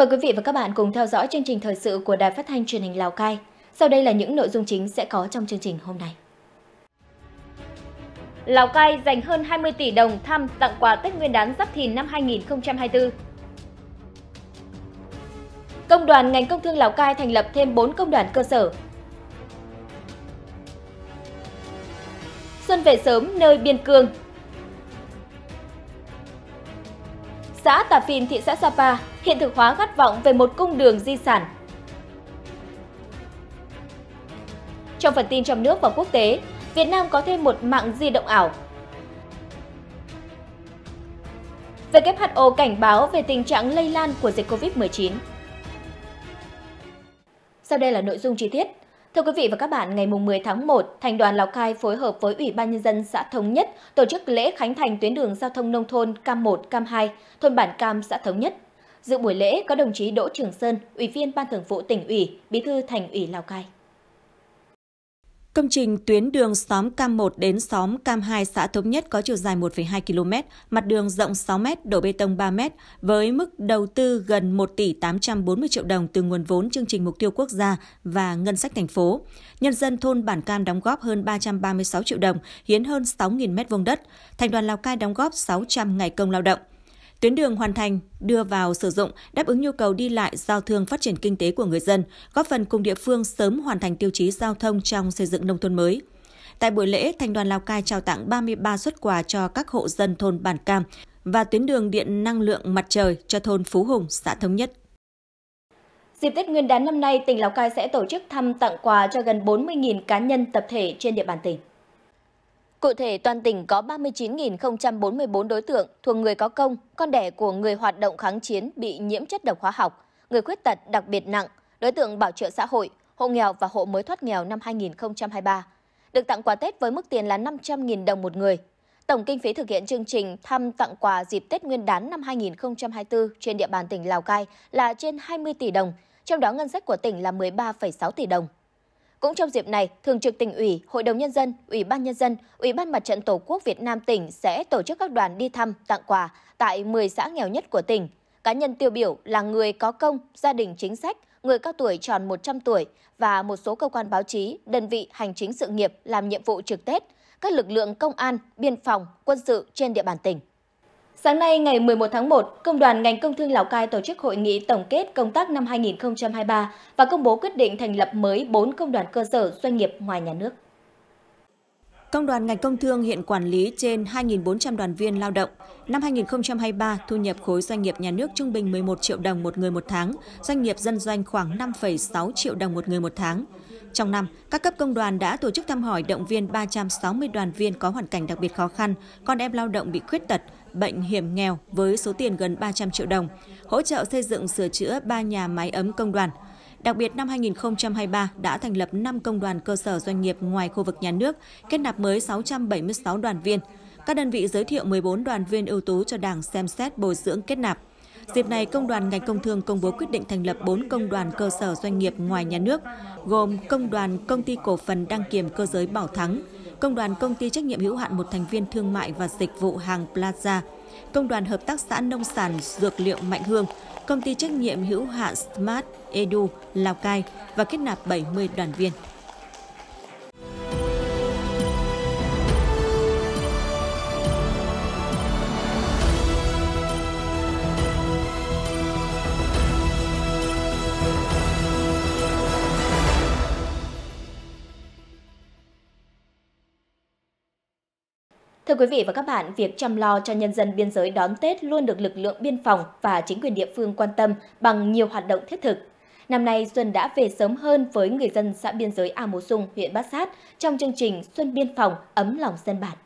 Mời quý vị và các bạn cùng theo dõi chương trình thời sự của Đài Phát thanh Truyền hình Lào Cai. Sau đây là những nội dung chính sẽ có trong chương trình hôm nay. Lào Cai dành hơn 20 tỷ đồng thăm tặng quà Tết Nguyên đán Giáp Thìn năm 2024. Công đoàn ngành công thương Lào Cai thành lập thêm 4 công đoàn cơ sở. Xuân về sớm nơi biên cương, xã Tà Phìn, thị xã Sapa hiện thực hóa khát vọng về một cung đường di sản. Trong phần tin trong nước và quốc tế, Việt Nam có thêm một mạng di động ảo. WHO cảnh báo về tình trạng lây lan của dịch COVID-19. Sau đây là nội dung chi tiết. Thưa quý vị và các bạn, ngày 10 tháng 1, Thành đoàn Lào Cai phối hợp với Ủy ban Nhân dân xã Thống Nhất tổ chức lễ khánh thành tuyến đường giao thông nông thôn Cam 1, Cam 2, thôn Bản Cam, xã Thống Nhất. Dự buổi lễ có đồng chí Đỗ Trường Sơn, Ủy viên Ban Thường vụ tỉnh ủy, Bí thư Thành ủy Lào Cai. Công trình tuyến đường xóm Cam 1 đến xóm Cam 2 xã Thống Nhất có chiều dài 1,2 km, mặt đường rộng 6 m, đổ bê tông 3 m với mức đầu tư gần 1 tỷ 840 triệu đồng từ nguồn vốn chương trình mục tiêu quốc gia và ngân sách thành phố. Nhân dân thôn Bản Cam đóng góp hơn 336 triệu đồng, hiến hơn 6.000 m vuông đất. Thành đoàn Lào Cai đóng góp 600 ngày công lao động. Tuyến đường hoàn thành, đưa vào sử dụng, đáp ứng nhu cầu đi lại, giao thương phát triển kinh tế của người dân, góp phần cùng địa phương sớm hoàn thành tiêu chí giao thông trong xây dựng nông thôn mới. Tại buổi lễ, Thành đoàn Lào Cai trao tặng 33 xuất quà cho các hộ dân thôn Bản Cam và tuyến đường điện năng lượng mặt trời cho thôn Phú Hùng, xã Thống Nhất. Dịp Tết Nguyên đán năm nay, tỉnh Lào Cai sẽ tổ chức thăm tặng quà cho gần 40.000 cá nhân tập thể trên địa bàn tỉnh. Cụ thể, toàn tỉnh có 39.044 đối tượng thuộc người có công, con đẻ của người hoạt động kháng chiến bị nhiễm chất độc hóa học, người khuyết tật đặc biệt nặng, đối tượng bảo trợ xã hội, hộ nghèo và hộ mới thoát nghèo năm 2023. Được tặng quà Tết với mức tiền là 500.000 đồng một người. Tổng kinh phí thực hiện chương trình thăm tặng quà dịp Tết Nguyên đán năm 2024 trên địa bàn tỉnh Lào Cai là trên 20 tỷ đồng, trong đó ngân sách của tỉnh là 13,6 tỷ đồng. Cũng trong dịp này, Thường trực tỉnh ủy, Hội đồng Nhân dân, Ủy ban Nhân dân, Ủy ban Mặt trận Tổ quốc Việt Nam tỉnh sẽ tổ chức các đoàn đi thăm, tặng quà tại 10 xã nghèo nhất của tỉnh. Cá nhân tiêu biểu là người có công, gia đình chính sách, người cao tuổi tròn 100 tuổi và một số cơ quan báo chí, đơn vị hành chính sự nghiệp làm nhiệm vụ trực Tết, các lực lượng công an, biên phòng, quân sự trên địa bàn tỉnh. Sáng nay ngày 11 tháng 1, Công đoàn ngành công thương Lào Cai tổ chức hội nghị tổng kết công tác năm 2023 và công bố quyết định thành lập mới 4 công đoàn cơ sở doanh nghiệp ngoài nhà nước. Công đoàn ngành công thương hiện quản lý trên 2.400 đoàn viên lao động. Năm 2023, thu nhập khối doanh nghiệp nhà nước trung bình 11 triệu đồng một người một tháng, doanh nghiệp dân doanh khoảng 5,6 triệu đồng một người một tháng. Trong năm, các cấp công đoàn đã tổ chức thăm hỏi động viên 360 đoàn viên có hoàn cảnh đặc biệt khó khăn, con em lao động bị khuyết tật, bệnh hiểm nghèo với số tiền gần 300 triệu đồng, hỗ trợ xây dựng sửa chữa 3 nhà máy ấm công đoàn. Đặc biệt năm 2023 đã thành lập 5 công đoàn cơ sở doanh nghiệp ngoài khu vực nhà nước, kết nạp mới 676 đoàn viên. Các đơn vị giới thiệu 14 đoàn viên ưu tú cho Đảng xem xét bồi dưỡng kết nạp. Dịp này, Công đoàn ngành công thương công bố quyết định thành lập 4 công đoàn cơ sở doanh nghiệp ngoài nhà nước, gồm Công đoàn Công ty Cổ phần Đăng kiểm Cơ giới Bảo Thắng, Công đoàn Công ty trách nhiệm hữu hạn một thành viên thương mại và dịch vụ hàng Plaza, Công đoàn Hợp tác xã Nông sản Dược liệu Mạnh Hương, Công ty trách nhiệm hữu hạn Smart Edu Lào Cai và kết nạp 70 đoàn viên. Thưa quý vị và các bạn, việc chăm lo cho nhân dân biên giới đón Tết luôn được lực lượng biên phòng và chính quyền địa phương quan tâm bằng nhiều hoạt động thiết thực. Năm nay, Xuân đã về sớm hơn với người dân xã biên giới A Mú Sung, huyện Bát Sát trong chương trình Xuân Biên Phòng ấm lòng dân bản.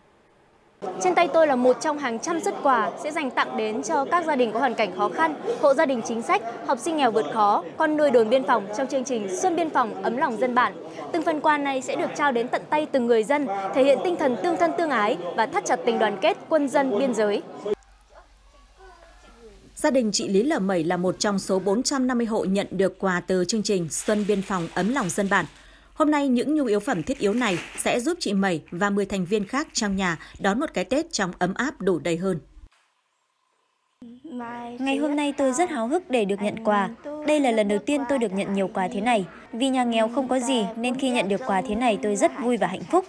Trên tay tôi là một trong hàng trăm xuất quà sẽ dành tặng đến cho các gia đình có hoàn cảnh khó khăn, hộ gia đình chính sách, học sinh nghèo vượt khó, con nuôi đồn biên phòng trong chương trình Xuân Biên phòng ấm lòng dân bản. Từng phần quà này sẽ được trao đến tận tay từng người dân, thể hiện tinh thần tương thân tương ái và thắt chặt tình đoàn kết quân dân biên giới. Gia đình chị Lý Lở Mẩy là một trong số 450 hộ nhận được quà từ chương trình Xuân Biên phòng ấm lòng dân bản – Hôm nay, những nhu yếu phẩm thiết yếu này sẽ giúp chị Mẩy và 10 thành viên khác trong nhà đón một cái Tết trong ấm áp đủ đầy hơn. Ngày hôm nay tôi rất háo hức để được nhận quà. Đây là lần đầu tiên tôi được nhận nhiều quà thế này. Vì nhà nghèo không có gì nên khi nhận được quà thế này tôi rất vui và hạnh phúc.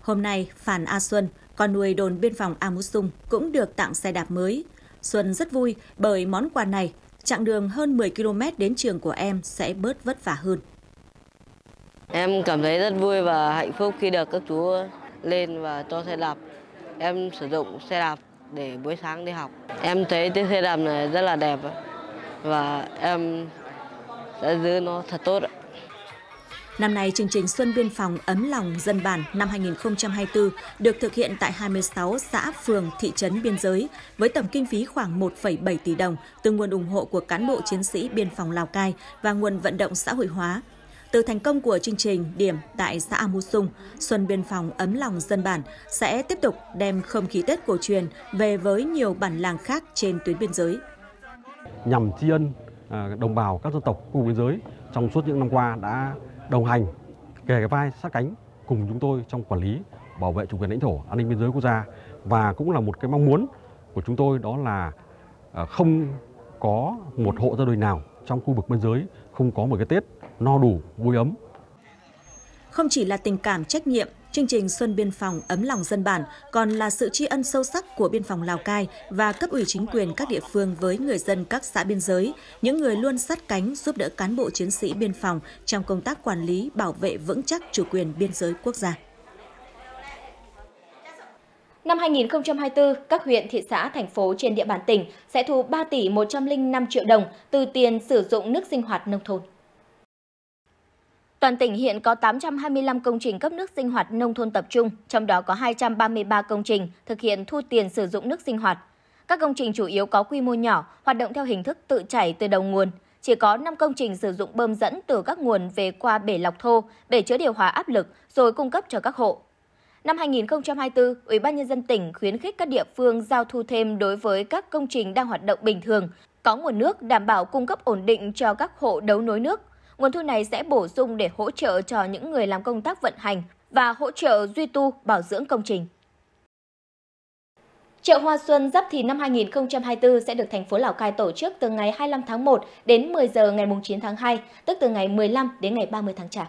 Hôm nay, Phản A Xuân, con nuôi đồn biên phòng Amusung cũng được tặng xe đạp mới. Xuân rất vui bởi món quà này chặng đường hơn 10 km đến trường của em sẽ bớt vất vả hơn. Em cảm thấy rất vui và hạnh phúc khi được các chú lên và cho xe đạp. Em sử dụng xe đạp để buổi sáng đi học. Em thấy chiếc xe đạp này rất là đẹp và em sẽ giữ nó thật tốt. Năm nay, chương trình Xuân Biên phòng Ấm lòng Dân bản năm 2024 được thực hiện tại 26 xã, phường, thị trấn biên giới với tổng kinh phí khoảng 1,7 tỷ đồng từ nguồn ủng hộ của cán bộ chiến sĩ biên phòng Lào Cai và nguồn vận động xã hội hóa. Từ thành công của chương trình Điểm tại xã Amu Sung, Xuân Biên phòng Ấm lòng Dân bản sẽ tiếp tục đem không khí Tết cổ truyền về với nhiều bản làng khác trên tuyến biên giới. Nhằm tri ân à, đồng bào các dân tộc khu biên giới trong suốt những năm qua đã đồng hành kề cái vai sát cánh cùng chúng tôi trong quản lý bảo vệ chủ quyền lãnh thổ an ninh biên giới quốc gia và cũng là một cái mong muốn của chúng tôi đó là à, không có một hộ gia đình nào trong khu vực biên giới không có một cái tết no đủ vui ấm không chỉ là tình cảm trách nhiệm, chương trình Xuân Biên phòng ấm lòng dân bản còn là sự tri ân sâu sắc của Biên phòng Lào Cai và cấp ủy chính quyền các địa phương với người dân các xã biên giới, những người luôn sát cánh giúp đỡ cán bộ chiến sĩ biên phòng trong công tác quản lý, bảo vệ vững chắc chủ quyền biên giới quốc gia. Năm 2024, các huyện, thị xã, thành phố trên địa bàn tỉnh sẽ thu 3 tỷ 105 triệu đồng từ tiền sử dụng nước sinh hoạt nông thôn. Toàn tỉnh hiện có 825 công trình cấp nước sinh hoạt nông thôn tập trung, trong đó có 233 công trình thực hiện thu tiền sử dụng nước sinh hoạt. Các công trình chủ yếu có quy mô nhỏ, hoạt động theo hình thức tự chảy từ đầu nguồn. Chỉ có 5 công trình sử dụng bơm dẫn từ các nguồn về qua bể lọc thô, bể chứa điều hòa áp lực rồi cung cấp cho các hộ. Năm 2024, Ủy ban nhân dân tỉnh khuyến khích các địa phương giao thu thêm đối với các công trình đang hoạt động bình thường, có nguồn nước đảm bảo cung cấp ổn định cho các hộ đấu nối nước Nguồn thu này sẽ bổ sung để hỗ trợ cho những người làm công tác vận hành và hỗ trợ duy tu bảo dưỡng công trình. Chợ Hoa Xuân Giáp Thìn năm 2024 sẽ được thành phố Lào Cai tổ chức từ ngày 25 tháng 1 đến 10 giờ ngày 9 tháng 2, tức từ ngày 15 đến ngày 30 tháng Chạp.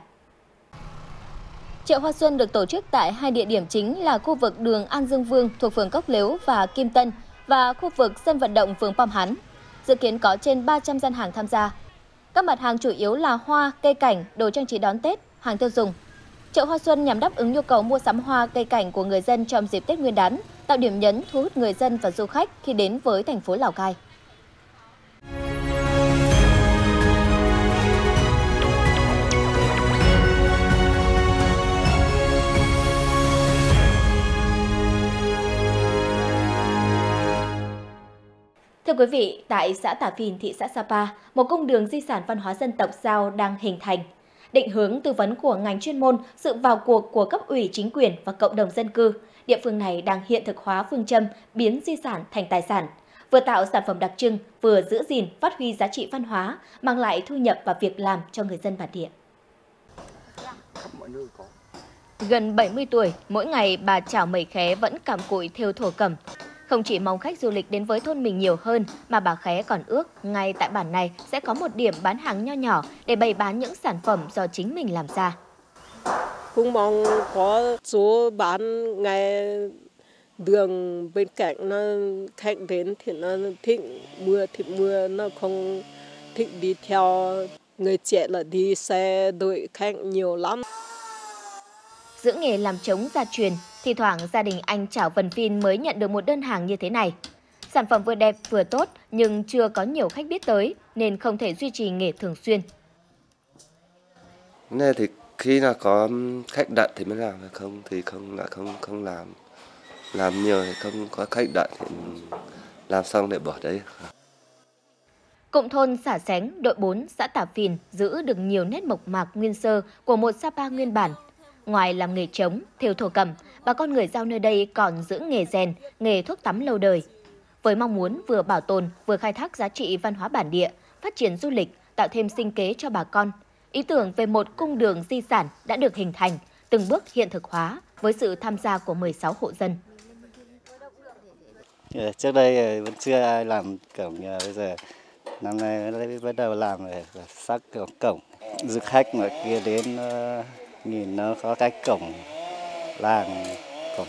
Chợ Hoa Xuân được tổ chức tại hai địa điểm chính là khu vực đường An Dương Vương thuộc phường Cốc Lếu và Kim Tân và khu vực sân vận động phường Pom Hán. Dự kiến có trên 300 gian hàng tham gia, các mặt hàng chủ yếu là hoa, cây cảnh, đồ trang trí đón Tết, hàng tiêu dùng. Chợ Hoa Xuân nhằm đáp ứng nhu cầu mua sắm hoa, cây cảnh của người dân trong dịp Tết Nguyên đán, tạo điểm nhấn thu hút người dân và du khách khi đến với thành phố Lào Cai. Thưa quý vị, tại xã Tả Phìn, thị xã Sapa, một cung đường di sản văn hóa dân tộc Giao đang hình thành. Định hướng tư vấn của ngành chuyên môn, sự vào cuộc của cấp ủy chính quyền và cộng đồng dân cư, địa phương này đang hiện thực hóa phương châm biến di sản thành tài sản, vừa tạo sản phẩm đặc trưng, vừa giữ gìn, phát huy giá trị văn hóa, mang lại thu nhập và việc làm cho người dân bản địa. Gần 70 tuổi, mỗi ngày bà Chảo Mẩy Khé vẫn cảm cụi theo thổ cẩm, không chỉ mong khách du lịch đến với thôn mình nhiều hơn, mà bà Khé còn ước ngay tại bản này sẽ có một điểm bán hàng nho nhỏ để bày bán những sản phẩm do chính mình làm ra. Cũng mong có số bán ngay đường bên cạnh nó khách đến thì nó thịnh mưa thì mưa nó không thịnh đi theo người trẻ là đi xe đội khách nhiều lắm giữ nghề làm trống gia truyền thì thoảng gia đình anh Chảo Vân Pin mới nhận được một đơn hàng như thế này. Sản phẩm vừa đẹp vừa tốt nhưng chưa có nhiều khách biết tới nên không thể duy trì nghề thường xuyên. Này thì khi nào có khách đặt thì mới làm không thì không là không không làm làm nhiều thì không có khách đặt thì làm xong để bỏ đấy. Cụm thôn Xả Sánh, đội 4, xã Tả Phìn giữ được nhiều nét mộc mạc nguyên sơ của một Sapa nguyên bản. Ngoài làm nghề trống, thêu thổ cầm, bà con người giao nơi đây còn giữ nghề rèn, nghề thuốc tắm lâu đời. Với mong muốn vừa bảo tồn, vừa khai thác giá trị văn hóa bản địa, phát triển du lịch, tạo thêm sinh kế cho bà con, ý tưởng về một cung đường di sản đã được hình thành, từng bước hiện thực hóa với sự tham gia của 16 hộ dân. Ờ, trước đây ờ, vẫn chưa ai làm cổng nhà bây giờ năm nay mới bắt đầu làm sắc cổng du khách mà kia đến ờ, nhìn nó có cái cổng làng cổng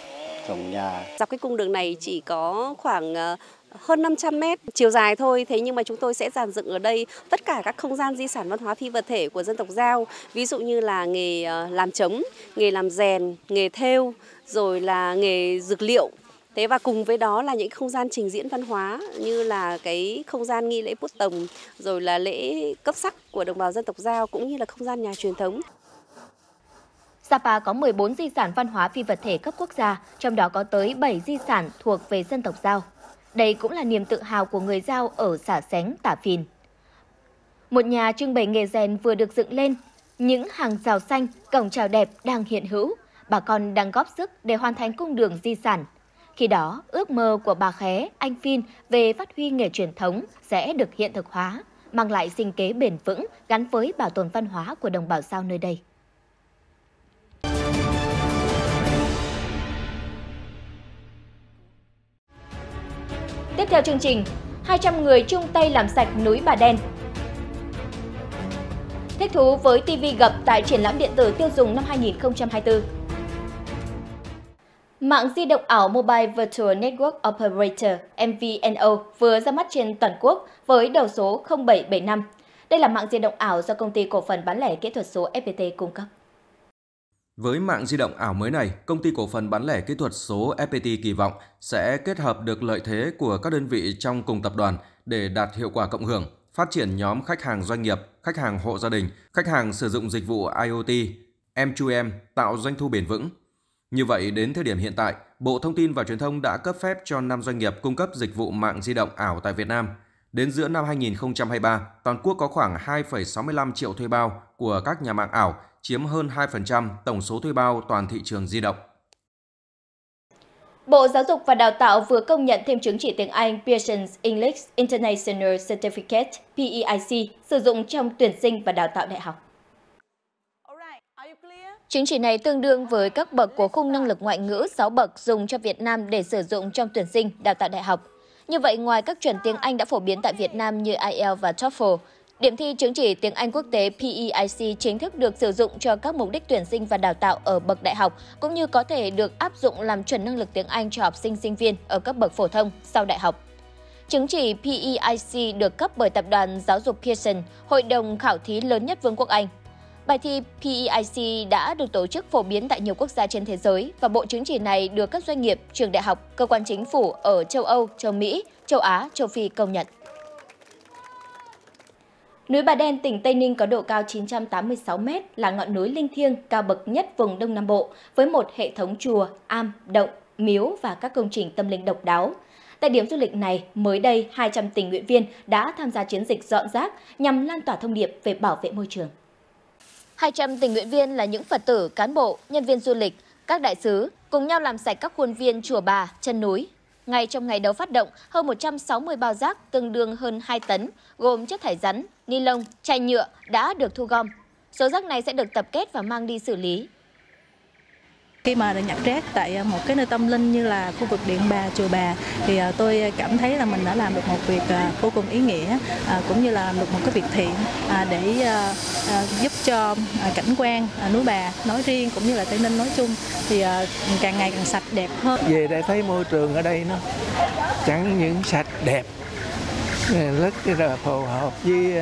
cổng nhà. Dọc cái cung đường này chỉ có khoảng ờ, hơn 500 mét chiều dài thôi thế nhưng mà chúng tôi sẽ dàn dựng ở đây tất cả các không gian di sản văn hóa phi vật thể của dân tộc Giao ví dụ như là nghề ờ, làm trống, nghề làm rèn, nghề thêu rồi là nghề dược liệu Thế và cùng với đó là những không gian trình diễn văn hóa như là cái không gian nghi lễ bút Tồng, rồi là lễ cấp sắc của đồng bào dân tộc Giao cũng như là không gian nhà truyền thống. Sapa có 14 di sản văn hóa phi vật thể cấp quốc gia, trong đó có tới 7 di sản thuộc về dân tộc Giao. Đây cũng là niềm tự hào của người Giao ở xã Sén, Tả Phìn. Một nhà trưng bày nghề rèn vừa được dựng lên, những hàng rào xanh, cổng chào đẹp đang hiện hữu, bà con đang góp sức để hoàn thành cung đường di sản. Khi đó, ước mơ của bà Khé, anh Phin về phát huy nghề truyền thống sẽ được hiện thực hóa, mang lại sinh kế bền vững gắn với bảo tồn văn hóa của đồng bào sao nơi đây. Tiếp theo chương trình, 200 người chung tay làm sạch núi Bà Đen. Thích thú với TV gập tại triển lãm điện tử tiêu dùng năm 2024. Mạng di động ảo Mobile Virtual Network Operator MVNO vừa ra mắt trên toàn quốc với đầu số 0775. Đây là mạng di động ảo do công ty cổ phần bán lẻ kỹ thuật số FPT cung cấp. Với mạng di động ảo mới này, công ty cổ phần bán lẻ kỹ thuật số FPT kỳ vọng sẽ kết hợp được lợi thế của các đơn vị trong cùng tập đoàn để đạt hiệu quả cộng hưởng, phát triển nhóm khách hàng doanh nghiệp, khách hàng hộ gia đình, khách hàng sử dụng dịch vụ IoT, M2M tạo doanh thu bền vững. Như vậy, đến thời điểm hiện tại, Bộ Thông tin và Truyền thông đã cấp phép cho 5 doanh nghiệp cung cấp dịch vụ mạng di động ảo tại Việt Nam – Đến giữa năm 2023, toàn quốc có khoảng 2,65 triệu thuê bao của các nhà mạng ảo, chiếm hơn 2% tổng số thuê bao toàn thị trường di động. Bộ Giáo dục và Đào tạo vừa công nhận thêm chứng chỉ tiếng Anh Pearson's English International Certificate PEIC sử dụng trong tuyển sinh và đào tạo đại học. Chứng chỉ này tương đương với các bậc của khung năng lực ngoại ngữ 6 bậc dùng cho Việt Nam để sử dụng trong tuyển sinh, đào tạo đại học. Như vậy, ngoài các chuẩn tiếng Anh đã phổ biến tại Việt Nam như IELTS và TOEFL, Điểm thi chứng chỉ tiếng Anh quốc tế PEIC chính thức được sử dụng cho các mục đích tuyển sinh và đào tạo ở bậc đại học, cũng như có thể được áp dụng làm chuẩn năng lực tiếng Anh cho học sinh sinh viên ở các bậc phổ thông sau đại học. Chứng chỉ PEIC được cấp bởi tập đoàn giáo dục Pearson, hội đồng khảo thí lớn nhất Vương quốc Anh Bài thi PEIC đã được tổ chức phổ biến tại nhiều quốc gia trên thế giới và bộ chứng chỉ này được các doanh nghiệp, trường đại học, cơ quan chính phủ ở châu Âu, châu Mỹ, châu Á, châu Phi công nhận. Núi Bà Đen, tỉnh Tây Ninh có độ cao 986 m là ngọn núi linh thiêng cao bậc nhất vùng Đông Nam Bộ với một hệ thống chùa, am, động, miếu và các công trình tâm linh độc đáo. Tại điểm du lịch này, mới đây 200 tình nguyện viên đã tham gia chiến dịch dọn rác nhằm lan tỏa thông điệp về bảo vệ môi trường. 200 tình nguyện viên là những Phật tử, cán bộ, nhân viên du lịch, các đại sứ cùng nhau làm sạch các khuôn viên chùa Bà, chân núi. Ngay trong ngày đầu phát động, hơn 160 bao rác tương đương hơn 2 tấn, gồm chất thải rắn, ni lông, chai nhựa đã được thu gom. Số rác này sẽ được tập kết và mang đi xử lý khi mà được nhặt rác tại à, một cái nơi tâm linh như là khu vực Điện Bà, Chùa Bà thì à, tôi cảm thấy là mình đã làm được một việc à, vô cùng ý nghĩa cũng như là được một cái việc thiện để giúp cho cảnh quan núi Bà nói riêng cũng như là Tây Ninh nói chung thì càng ngày càng sạch đẹp hơn. Về đây thấy môi trường ở đây nó chẳng những sạch đẹp rất là phù hợp với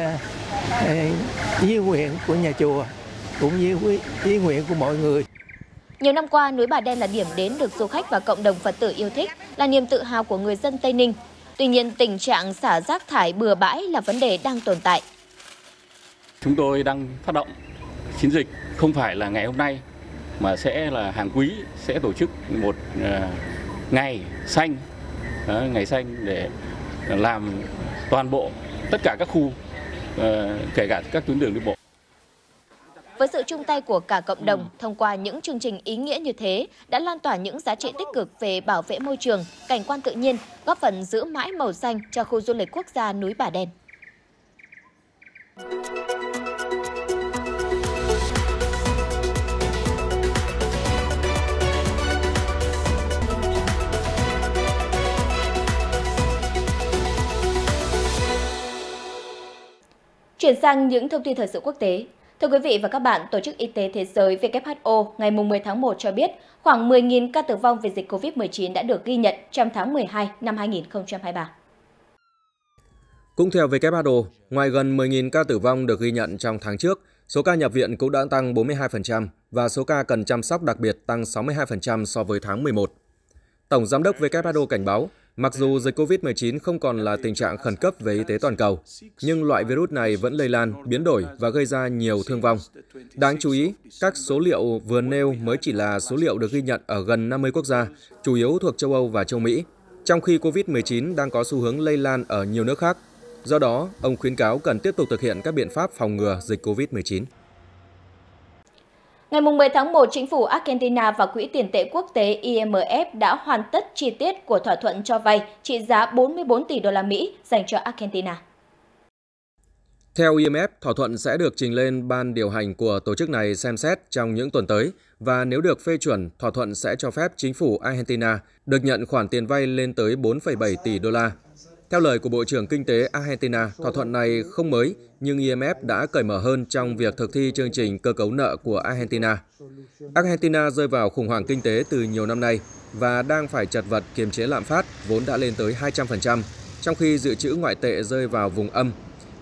với nguyện của nhà chùa cũng như với nguyện của mọi người nhiều năm qua, núi Bà Đen là điểm đến được du khách và cộng đồng Phật tử yêu thích, là niềm tự hào của người dân Tây Ninh. Tuy nhiên, tình trạng xả rác thải bừa bãi là vấn đề đang tồn tại. Chúng tôi đang phát động chiến dịch không phải là ngày hôm nay mà sẽ là hàng quý sẽ tổ chức một ờ, ngày xanh ờ, ngày xanh để làm toàn bộ tất cả các khu ờ, kể cả các tuyến đường đi bộ với sự chung tay của cả cộng đồng, thông qua những chương trình ý nghĩa như thế đã lan tỏa những giá trị tích cực về bảo vệ môi trường, cảnh quan tự nhiên, góp phần giữ mãi màu xanh cho khu du lịch quốc gia núi Bà Đen. Chuyển sang những thông tin thời sự quốc tế. Thưa quý vị và các bạn, Tổ chức Y tế Thế giới WHO ngày 10 tháng 1 cho biết khoảng 10.000 ca tử vong vì dịch COVID-19 đã được ghi nhận trong tháng 12 năm 2023. Cũng theo WHO, ngoài gần 10.000 ca tử vong được ghi nhận trong tháng trước, số ca nhập viện cũng đã tăng 42% và số ca cần chăm sóc đặc biệt tăng 62% so với tháng 11. Tổng giám đốc WHO cảnh báo, Mặc dù dịch COVID-19 không còn là tình trạng khẩn cấp về y tế toàn cầu, nhưng loại virus này vẫn lây lan, biến đổi và gây ra nhiều thương vong. Đáng chú ý, các số liệu vừa nêu mới chỉ là số liệu được ghi nhận ở gần 50 quốc gia, chủ yếu thuộc châu Âu và châu Mỹ, trong khi COVID-19 đang có xu hướng lây lan ở nhiều nước khác. Do đó, ông khuyến cáo cần tiếp tục thực hiện các biện pháp phòng ngừa dịch COVID-19. Ngày 10 tháng 1, chính phủ Argentina và Quỹ tiền tệ quốc tế IMF đã hoàn tất chi tiết của thỏa thuận cho vay trị giá 44 tỷ đô la Mỹ dành cho Argentina. Theo IMF, thỏa thuận sẽ được trình lên ban điều hành của tổ chức này xem xét trong những tuần tới và nếu được phê chuẩn, thỏa thuận sẽ cho phép chính phủ Argentina được nhận khoản tiền vay lên tới 4,7 tỷ đô la. Theo lời của Bộ trưởng Kinh tế Argentina, thỏa thuận này không mới, nhưng IMF đã cởi mở hơn trong việc thực thi chương trình cơ cấu nợ của Argentina. Argentina rơi vào khủng hoảng kinh tế từ nhiều năm nay và đang phải chật vật kiềm chế lạm phát vốn đã lên tới 200%, trong khi dự trữ ngoại tệ rơi vào vùng âm.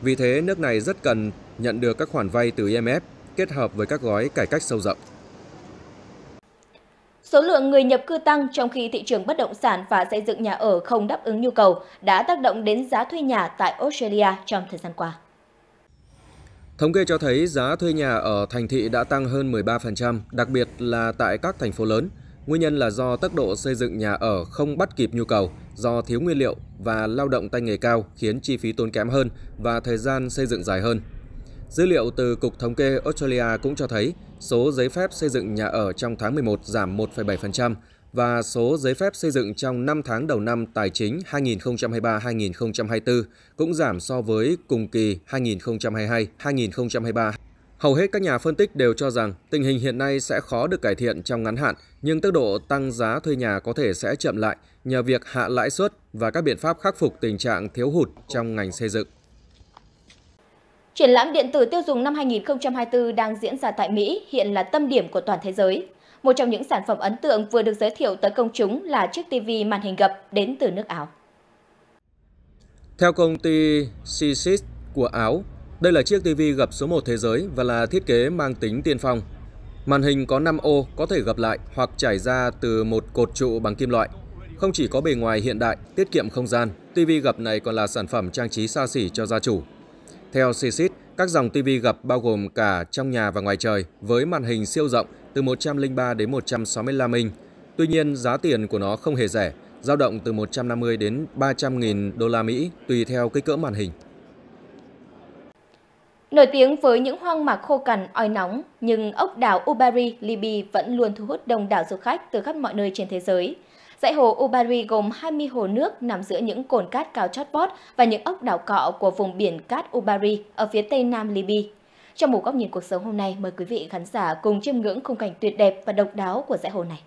Vì thế, nước này rất cần nhận được các khoản vay từ IMF kết hợp với các gói cải cách sâu rộng. Số lượng người nhập cư tăng trong khi thị trường bất động sản và xây dựng nhà ở không đáp ứng nhu cầu đã tác động đến giá thuê nhà tại Australia trong thời gian qua. Thống kê cho thấy giá thuê nhà ở thành thị đã tăng hơn 13%, đặc biệt là tại các thành phố lớn. Nguyên nhân là do tốc độ xây dựng nhà ở không bắt kịp nhu cầu, do thiếu nguyên liệu và lao động tay nghề cao khiến chi phí tốn kém hơn và thời gian xây dựng dài hơn. Dữ liệu từ Cục Thống kê Australia cũng cho thấy số giấy phép xây dựng nhà ở trong tháng 11 giảm 1,7% và số giấy phép xây dựng trong 5 tháng đầu năm tài chính 2023-2024 cũng giảm so với cùng kỳ 2022-2023. Hầu hết các nhà phân tích đều cho rằng tình hình hiện nay sẽ khó được cải thiện trong ngắn hạn, nhưng tốc độ tăng giá thuê nhà có thể sẽ chậm lại nhờ việc hạ lãi suất và các biện pháp khắc phục tình trạng thiếu hụt trong ngành xây dựng. Triển lãm điện tử tiêu dùng năm 2024 đang diễn ra tại Mỹ, hiện là tâm điểm của toàn thế giới. Một trong những sản phẩm ấn tượng vừa được giới thiệu tới công chúng là chiếc TV màn hình gập đến từ nước Áo. Theo công ty Sysis của Áo, đây là chiếc TV gập số 1 thế giới và là thiết kế mang tính tiên phong. Màn hình có 5 ô có thể gập lại hoặc trải ra từ một cột trụ bằng kim loại. Không chỉ có bề ngoài hiện đại, tiết kiệm không gian, TV gập này còn là sản phẩm trang trí xa xỉ cho gia chủ, theo CSIS, các dòng TV gập bao gồm cả trong nhà và ngoài trời với màn hình siêu rộng từ 103 đến 165 inch. Tuy nhiên, giá tiền của nó không hề rẻ, dao động từ 150 đến 300 nghìn đô la Mỹ tùy theo kích cỡ màn hình. Nổi tiếng với những hoang mạc khô cằn, oi nóng, nhưng ốc đảo Ubari, Libya vẫn luôn thu hút đông đảo du khách từ khắp mọi nơi trên thế giới. Dãy hồ Ubari gồm 20 hồ nước nằm giữa những cồn cát cao chót vót và những ốc đảo cọ của vùng biển cát Ubari ở phía tây nam Libya. Trong một góc nhìn cuộc sống hôm nay, mời quý vị khán giả cùng chiêm ngưỡng khung cảnh tuyệt đẹp và độc đáo của dãy hồ này.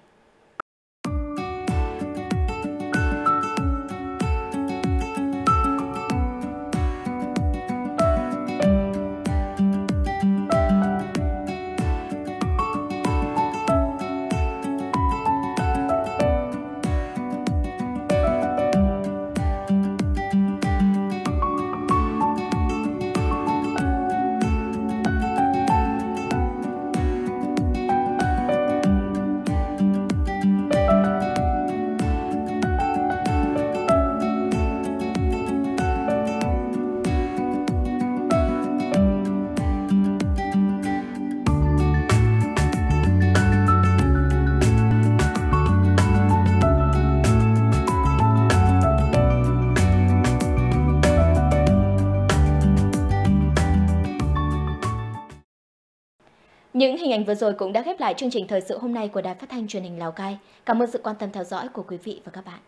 vừa rồi cũng đã khép lại chương trình thời sự hôm nay của Đài Phát thanh Truyền hình Lào Cai. Cảm ơn sự quan tâm theo dõi của quý vị và các bạn.